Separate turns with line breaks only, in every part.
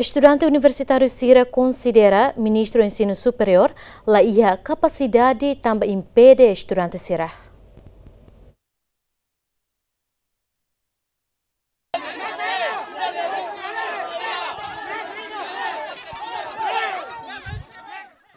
Estudante universitário Sira considera ministro do ensino superior la ia capacidade também impede estudante Sira.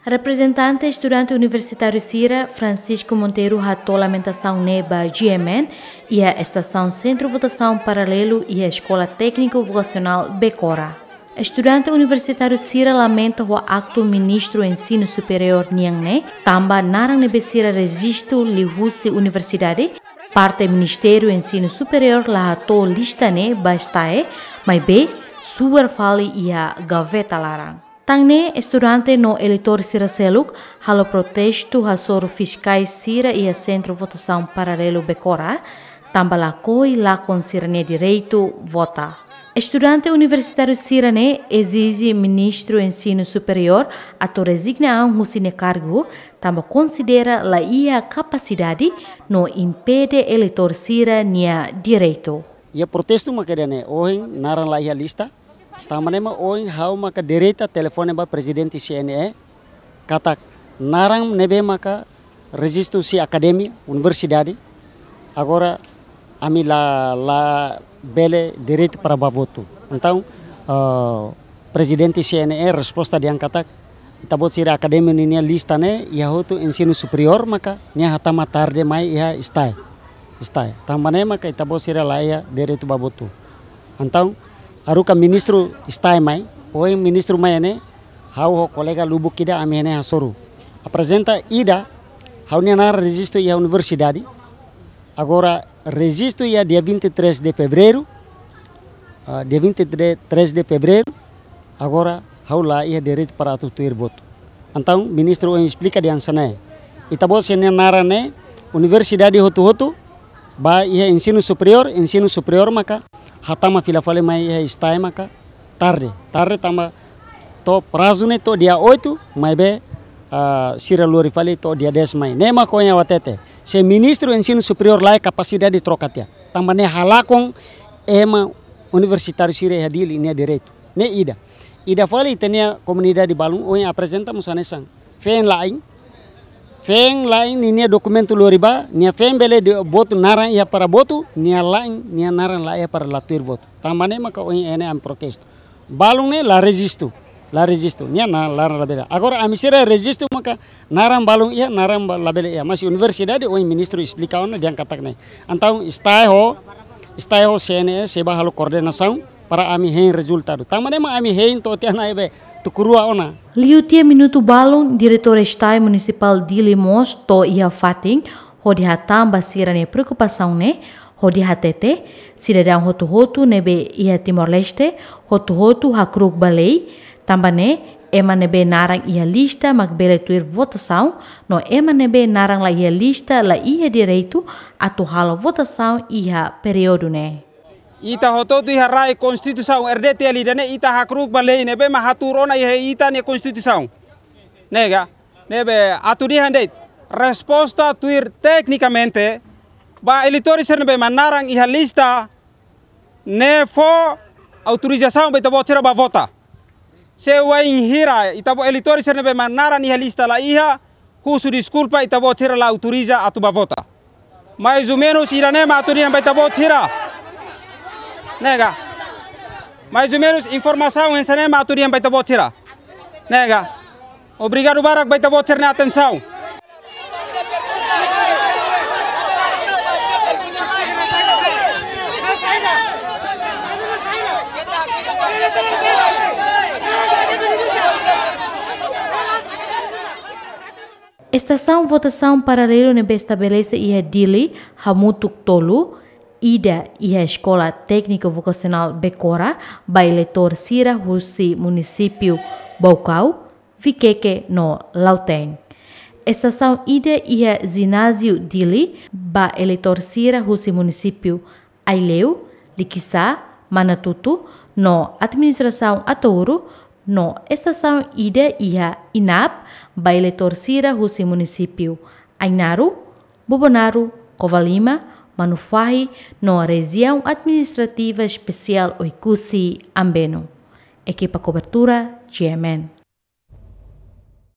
Representante estudante universitário Sira, Francisco Monteiro ratou lamentação neba GMN e a estação Centro Votação Paralelo e a Escola Técnico Vocacional Becora estudante universitário Sira lamenta o acto ministro ensino superior Niangne, tamba naran nebesira registro lihusi universidade, parte ministério ensino superior lista listane bastae, mai be super fali ia gaveta larang. Tangne estudante no eleitor Sira Seluk, halo protesto hasor fiscais Sira e centro votação paralelo Becora, tamba la coi la concerne direito vota. Estudante universitário Sirane exige ministro ensino superior a to resignar um cargo, também considera la ia capacidade no impede eleitor Sira nia direito.
A protesto makadane hoje naran la ia lista, é hoje há uma maka direita telefone ba presidente CNE, kata naran nebe né, maka registro si academia universidade, agora ami la la belle direito para voto. Então, uh, eh, presidente CNE, resposta de Ancatac, tabot sira academia ini lista ne ia itu ensino superior maka nia hata de mai ia istai, istai tambane maka buat sira laia direito babotu então haruka ministro istai mai oi ministro mai ne hau ho colega lubu kida ami ne hasoru apresenta ida hau nia na resisto ia universidade agora registro ia dia 23 de fevereiro, uh, dia 23 de fevereiro, agora haula ia direito para atuar voto. Então, ministro explica de ansana. Itabo sene narane, universidade hotu hotu, ba ia ensino superior, ensino superior maka, hatama filafale mai ia estai maka, tarde, tarde tamba, to prazo né to dia 8, mai be, uh, sira lurifale fale to dia 10 mai, nema konya watete. se ministro ensino superior lá kapasidad capacidade de trocatia. Também halakong ema universitário sire hadil ini direito. Ne ida. Ida fali tenia comunidade balum balung apresentamos apresenta musanesan, Fen lain. Fen lain ini documento loriba, nia fen bele de voto naran iya para voto, nia lain nia naran lá iya para latir voto. Também maka onde ene am protesto. Balung ne la resistu la registu nya na la labela agora ami sira registu maka naram balung iya naram labela masih mas universidade oi ministro explica na diang katak nai antau está ho está ho sene seba halo koordinasaun para ami hein resultado tamane ma ami hein to tia be tu tukurua ona
liutia minutu balung diretor istai municipal di Limos to ia fating ho hatam basira ne preocupação ne hodi hatete sidadang hotu hotu nebe ia Timor Leste hotu hotu hakruk balei Também MNB Narang ia lista bele tuir votação, no MNB Narang la ia lista la ia direito atu atuhala votação ia período ne.
Ita hoto tu ia rai konstitusau RDT ali dane ita hakruk balei nebe mahaturona ia ita ne konstitusau. Nega, nebe di handeit. Resposta tuir teknikamente ba eleitores nebe manarang ia lista ne fo autorização beta votar ba votar. se wain hira itabo eleitor se nebe manara ni lista la iha husu desculpa itabo tira la autoriza a tua vota mais ou menos iranema aturia itabo tira nega mais ou menos informação em sanema aturia itabo tira nega obrigado barak itabo tira atenção
Estação votação paralelo nebe estabelece ia dili hamutuk tolu, ida ia escola técnica vocacional Becora, bailetor Sira Husi, município Baucau, Viqueque, no Lauteng. Estação ida ia ginásio dili, ba eleitor Sira Husi, município Aileu, Likisa Manatutu, no administração Atouro, no, esta são ida iha INAP, baile torcida husi município Ainaru, Bobonaru, Covalima, Manufahi, no região administrativa especial Oikusi, Ambeno. Equipa cobertura, GMN.